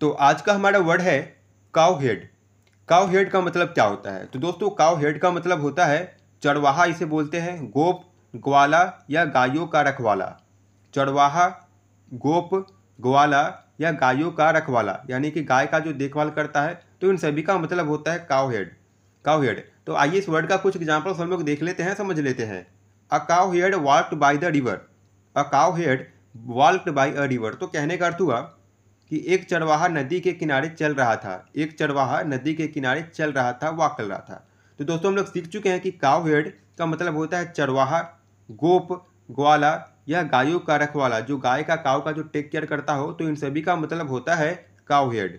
तो आज का हमारा वर्ड है काव हेड काव हेड का मतलब क्या होता है तो दोस्तों काव हेड का मतलब होता है चरवाहा इसे बोलते हैं गोप ग्वाला या गायों का रखवाला चरवाहा गोप ग्वाला या गायों का रखवाला यानी कि गाय का जो देखभाल करता है तो इन सभी का मतलब होता है काव हेड काव हेड तो आइए इस वर्ड का कुछ एग्जाम्पल्स हम लोग देख लेते हैं समझ लेते हैं a cow head vault by the river a cow head vault by a river तो कहने का अर्थ हुआ कि एक चरवाहा नदी के किनारे चल रहा था एक चरवाहा नदी के किनारे चल रहा था वाकल कर रहा था तो दोस्तों हम लोग सीख चुके हैं कि काव हेड का मतलब होता है चरवाहा गोप ग्वाला या गायों का रखवाला जो गाय का काव का जो टेक केयर करता हो तो इन सभी का मतलब होता है काव हेड